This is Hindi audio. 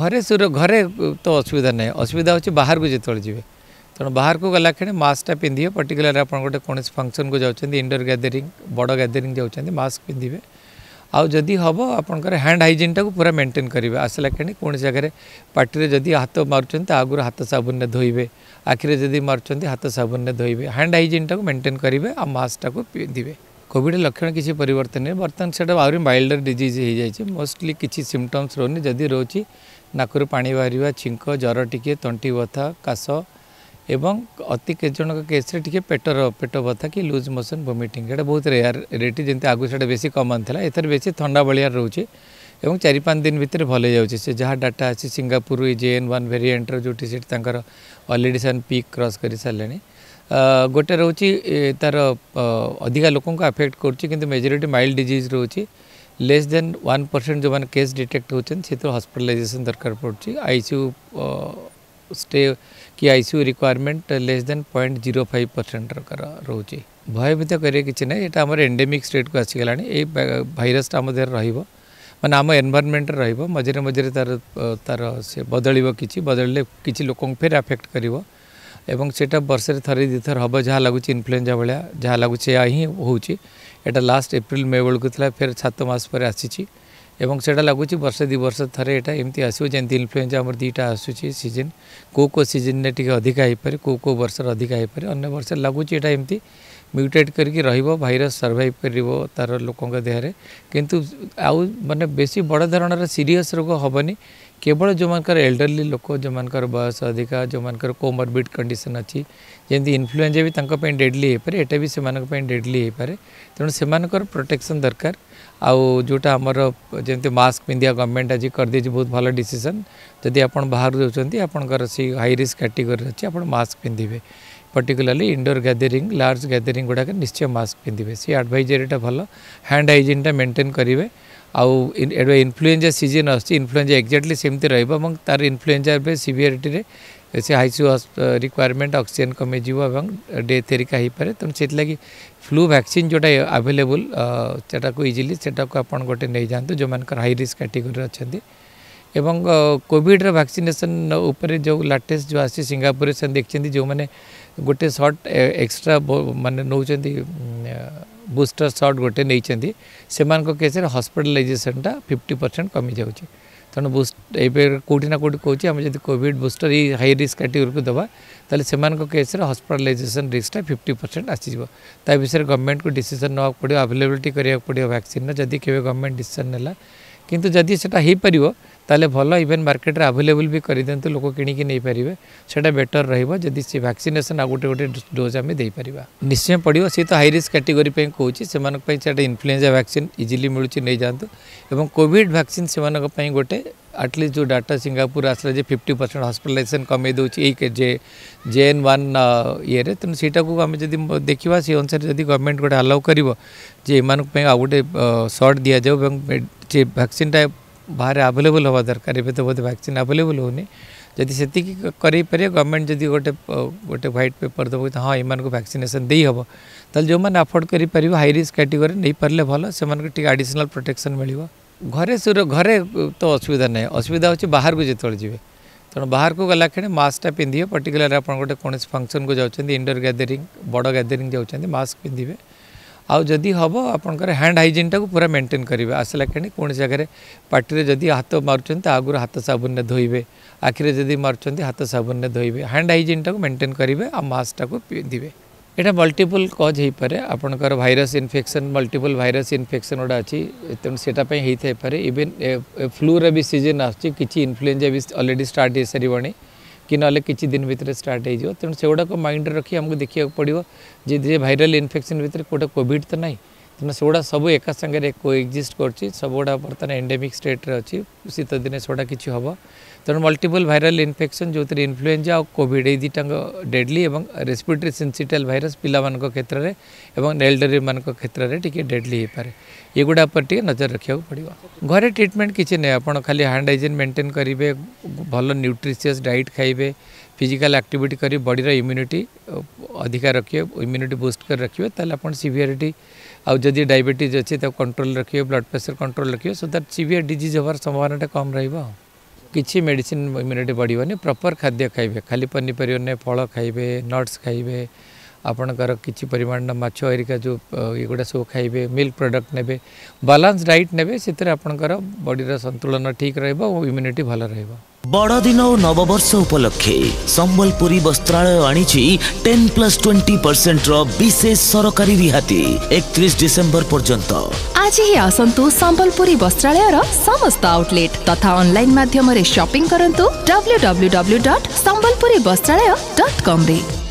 ଘରେ ଘରେ ତ ଅସୁବିଧା ନାହିଁ ଅସୁବିଧା ହେଉଛି ବାହାରକୁ ଯେତେବେଳେ ଯିବେ ତେଣୁ ବାହାରକୁ ଗଲାକ୍ଷଣି ମାସ୍କଟା ପିନ୍ଧିବେ ପର୍ଟିକୁଲାର ଆପଣ ଗୋଟେ କୌଣସି ଫଙ୍କସନ୍କୁ ଯାଉଛନ୍ତି ଇଣ୍ଡୋର ଗ୍ୟାଦରିଂ ବଡ଼ ଗ୍ୟାଦରିଂ ଯାଉଛନ୍ତି ମାସ୍କ ପିନ୍ଧିବେ ଆଉ ଯଦି ହେବ ଆପଣଙ୍କର ହ୍ୟାଣ୍ଡ ହାଇଜିନ୍ଟାକୁ ପୁରା ମେଣ୍ଟେନ୍ କରିବେ ଆସିଲା କ୍ଷଣି କୌଣସି ଜାଗାରେ ପାଟିରେ ଯଦି ହାତ ମାରୁଛନ୍ତି ତା ଆଗରୁ ହାତ ସାବୁନରେ ଧୋଇବେ ଆଖିରେ ଯଦି ମାରୁଛନ୍ତି ହାତ ସାବୁନରେ ଧୋଇବେ ହ୍ୟାଣ୍ଡ ହାଇଜିନ୍ଟାକୁ ମେଣ୍ଟେନ୍ କରିବେ ଆଉ ମାସ୍କଟାକୁ ପିନ୍ଧିବେ କୋଭିଡ଼ ଲକ୍ଷଣ କିଛି ପରିବର୍ତ୍ତନ ନାହିଁ ବର୍ତ୍ତମାନ ସେଇଟା ଆହୁରି ମାଇଲ୍ଡର ଡିଜିଜ୍ ହୋଇଯାଇଛି ମୋଷ୍ଟଲି କିଛି ସିମ୍ପଟମ୍ସ ରହୁନି ଯଦି ରହୁଛି ନାକରୁ ପାଣି ବାହାରିବା ଛିଙ୍କ ଜ୍ୱର ଟିକିଏ ତଣ୍ଟି ବଥା କାଶ ଏବଂ ଅତି କେତେଜଣଙ୍କ କେସ୍ରେ ଟିକିଏ ପେଟର ପେଟ ବଥା କି ଲୁଜ୍ ମୋସନ୍ ଭମିଟିଂ ଏଇଟା ବହୁତ ରେୟାର ରେଟି ଯେମିତି ଆଗରୁ ସେଇଟା ବେଶୀ କମନ୍ ଥିଲା ଏଥିରେ ବେଶୀ ଥଣ୍ଡା ଭଳିଆ ରହୁଛି ଏବଂ ଚାରି ପାଞ୍ଚ ଦିନ ଭିତରେ ଭଲ ହେଇଯାଉଛି ସେ ଯାହା ଡାଟା ଅଛି ସିଙ୍ଗାପୁର ଜେ ଏନ୍ ୱାନ୍ ଭେରିଏଣ୍ଟର ଯେଉଁଠି ସେଠି ତାଙ୍କର ଅଲରେଡ଼ି ସେମାନେ ପିକ୍ କ୍ରସ୍ କରିସାରିଲେଣି ଗୋଟେ ରହୁଛି ତା'ର ଅଧିକା ଲୋକଙ୍କୁ ଆଫେକ୍ଟ କରୁଛି କିନ୍ତୁ ମେଜରିଟି ମାଇଲ୍ଡ ଡିଜିଜ୍ ରହୁଛି लेस देन वन परसेंट जो मैंने केस डिटेक्ट होती हस्पिटालाइजेसन दरकार पड़ी आईसीयू स्टे कि ICU requirement less than point zero five percent रोचे भयभीत ये आम एंडेमिक स्टेट को आसीगला ये भाइरसटा आम देह र ମାନେ ଆମ ଏନ୍ଭାରମେଣ୍ଟରେ ରହିବ ମଝିରେ ମଝିରେ ତାର ତାର ସେ ବଦଳିବ କିଛି ବଦଳିଲେ କିଛି ଲୋକଙ୍କୁ ଫେର एवं सेटा बर्षे थर दु थर हम जहाँ लगुच इनफ्लुएंजा भाया जहाँ लगुच हूँ यहाँ लास्ट एप्रिल मे बेलू था फेर सतमास आसी आसा लगुच बर्षे दु बर्ष थे यहाँ एमती आसो जमी इनफ्लुएंजा आम दुटा आसूसी सीजन कौ कौ सीजन में टी अधिक कौ कौ बर्ष अधिक अन्य वर्ष लगुच यहाँ एमती म्यूटेट करके रैरस सर्भाइव कर तार लोक देहरे कितु आउ मैंने बेस बड़धरण सीरीयस रोग हेनी केवल जो मर एल्डरली लोक जो मर बयस अधिका जो मर कोमरबिट कंडीसन अच्छी जमी इनफ्लुएंजा भी तंका डेडली हो पारे एटा भी से डेडली हो पारे तेणु से प्रोटेक्शन दरकार आउ जोटा आमर जमी मस्क पिंधिया गवर्नमेंट आज कर दीजिए बहुत भल डसीसन जदि आप बाहर जापर से हाई रिस्क कैटेगोरी अच्छे आपस्क पिंधे particularly indoor gathering large gathering गुड़ाक निश्चय मस्क पिंधे सी आडभाइजरीटा भल हैंड हाइजीनटा मेन्टेन करेंगे आउ इनफ्लुएंजा सीजन आसफ्लुएंजा एक्जाक्टली सेमती रहा तार इनफ्लुएंजा सीभीयरीटे से आईसीयू रिक्वयरमेंट अक्सीजेन कमेज डे थेरिका हो पाए तो से फ्लू भैक्सीन जोटा आभेलेबुल इजिली से आप गोटे नहीं जातु जो मैं हाई रिस्क कैटेगोरी अच्छा एवं कॉविड रैक्सीनेसन जो लाटेस्ट जो आंगापुर से देखते जो मैंने गोटे सर्ट एक्सट्रा मानने नौ ବୁଷ୍ଟର ସଟ୍ ଗୋଟେ ନେଇଛନ୍ତି ସେମାନଙ୍କ କେସ୍ରେ ହସ୍ପିଟାଲାଇଜେସନ୍ଟା ଫିଫ୍ଟି ପରସେଣ୍ଟ କମିଯାଉଛି ତେଣୁ ବୁଷ୍ଟ ଏବେ କେଉଁଠି ନା କେଉଁଠି କହୁଛି ଆମେ ଯଦି କୋଭିଡ଼ ବୁଷ୍ଟର ଏଇ ହାଇ ରିସ୍କ କାଟେଗୋରିକୁ ଦେବା ତାହେଲେ ସେମାନଙ୍କ କେସ୍ରେ ହସ୍ପିଟାଲାଇଜେସନ୍ ରିସ୍କଟା ଫିଫ୍ଟି ପରସେଣ୍ଟ ଆସିଯିବ ତା ବିଷୟରେ ଗଭର୍ଣ୍ଣମେଣ୍ଟକୁ ଡିସିସନ୍ ନେବାକୁ ପଡ଼ିବ ଆଭେଲେବିଲିଟି କରିବାକୁ ପଡ଼ିବ ଭ୍ୟାକ୍ସିନ୍ର ଯଦି କେବେ ଗଭର୍ଣ୍ଣମେଣ୍ଟ ଡିସିସନ୍ ନେଲା କିନ୍ତୁ ଯଦି ସେଇଟା ହେଇପାରିବ ତାହେଲେ ଭଲ ଇଭେନ୍ ମାର୍କେଟରେ ଆଭେଲେବୁଲ୍ ବି କରିଦିଅନ୍ତୁ ଲୋକ କିଣିକି ନେଇପାରିବେ ସେଇଟା ବେଟର୍ ରହିବ ଯଦି ସେ ଭ୍ୟାକ୍ସିନେସନ୍ ଆଉ ଗୋଟେ ଗୋଟେ ଡୋଜ୍ ଆମେ ଦେଇପାରିବା ନିଶ୍ଚୟ ପଡ଼ିବ ସିଏ ତ ହାଇ ରିସ୍କ କାଟେଗୋରୀ ପାଇଁ କହୁଛି ସେମାନଙ୍କ ପାଇଁ ସେଇଟା ଇନଫ୍ଲୁଏଞ୍ଜା ଭ୍ୟାକ୍ସିନ୍ ଇଜିଲି ମିଳୁଛି ନେଇଯାଆନ୍ତୁ ଏବଂ କୋଭିଡ଼ ଭ୍ୟାକ୍ସିନ୍ ସେମାନଙ୍କ ପାଇଁ ଗୋଟେ आटलिस्ट जो डाटा सिंगापुर आस रहा जे फिफ्टी परसेंट हस्पिटालाइजेसन कमे जे जे एन वन ईर तेनालीटा को आम देखा से अनुसार जब गवर्नमेंट गोटे आलाउ कर गोटे सर्ट दि जाऊ भैक्सीन टाइम बाहर आभेलेबल हवा दरकार एवं तो बोध भैक्सीन आभेलेबल होती से कर गवर्नमेंट जब गोटे गोटे ह्वैट पेपर दब हाँ यम भैक्सीनेसन दे हम तो जो मैंने अफोर्ड कर हाई रिस्क कैटेगरी नहीं पारे भल से आडिशनाल प्रोटेक्शन मिले ઘરે સુરો ઘરે તો અસુવિધા નહી અસુવિધા હો છે બહાર કુ જે તળ જીવે તણ બહાર કુ ગલાખણે માસ્ક તા પિંદીયો પર્ટીક્યુલર આપણ કોનેસ ફંક્શન કો જાઉચંધી ઇન્ડર ગેધરિંગ બડો ગેધરિંગ જાઉચંધી માસ્ક પિંદીવે આઉ જોદી હબો આપણ કરે હેન્ડ હાઇજીન તા કુ પૂરા મેન્ટેન કરીવે આસલા કેણે કોણ જગરે પાર્ટીરે જોદી હાથો મારચંતા આગુર હાથો સાબુન ને ધોઈવે આખરે જોદી મારચંતા હાથો સાબુન ને ધોઈવે હેન્ડ હાઇજીન તા કુ મેન્ટેન કરીવે આ માસ્ક તા કુ પિંદીવે यहाँ मल्टीपल कज हो पाए आपणकर virus infection multiple virus infection गुड़ा अच्छी तेनालीपे इवेन फ्लूर भी सीजन आस आसफ्लुएंजा भी अलरेडी स्टार्ट हो सारे कि ना कि दिन भितर स्टार्ट हो से गुड़ाक माइंड रखी आमको देखा पड़ो जे भाइराल इनफेक्शन भितर कौटे कॉविड तो नहीं तेनाली सेगढ़ सब एक सागर को एक्जिस्ट कर सब गुड़ा बर्तन एंडेमिक स्टेट अच्छी शीत दिन सेगढ़ किसी हम तेनाली मल्टीपल भाइराल इनफेक्शन जो थी इनफ्लुएंजा और कॉविड यहीटा डेडली और रेस्पिटरी सेनसीटाल भाइर पिला क्षेत्र में एल्डरी मान क्षेत्र में टी डेडलीपे युवा पर नजर रखा पड़ा घर ट्रिटमेंट किसी नहीं आप खाली हैंड हाइजेन मेन्टेन करेंगे भल न्यूट्रीसीयस डाइट खाइबे फिजिकाल एक्टिविटी कर बडीर इम्यूनिटी अधिक रखिए इम्यूनिटी बुस्ट कर रखिए सीभीआरिटी आदि डायबेटिज अच्छे कंट्रोल रखिए ब्लड प्रेसर कंट्रोल रखिए सो दैट सीभीयर डिज हमार संभावनाटे कम है रिच्छी मेडिसीन इम्यूनिटी बढ़ोनी प्रपर खाद्य खाइबे खाली पनीपरिया नुए फल खाइबे नट्स खाइबे आपणकर किसी परिमाण मरिका जो ये गुड़ा सब खाइबे मिल्क प्रडक्ट ने बालान्स डाइट ने आपंकर बडीर सतुलन ठीक रो इम्यूनिटी भल रहा ବଡ଼ଦିନ ଓ ନବବର୍ଷ ଉପଲକ୍ଷେ ସମ୍ବଲପୁରୀ ବସ୍ତ୍ରାଳୟ ଆଣିଛି ଟେନ୍ ପ୍ଲସ୍ ଟ୍ୱେଣ୍ଟି ପରସେଣ୍ଟର ବିଶେଷ ସରକାରୀ ରିହାତି ଏକତିରିଶ ଡିସେମ୍ବର ପର୍ଯ୍ୟନ୍ତ ଆଜି ହିଁ ଆସନ୍ତୁ ସମ୍ବଲପୁରୀ ବସ୍ତ୍ରାଳୟର ସମସ୍ତ ଆଉଟଲେଟ୍ ତଥା ଅନଲାଇନ୍ ମାଧ୍ୟମରେ ସପିଂ କରନ୍ତୁ W W W dot Sambalpuri ବସ୍ତ୍ରାଳୟ ଡଟ୍ କମ୍ରେ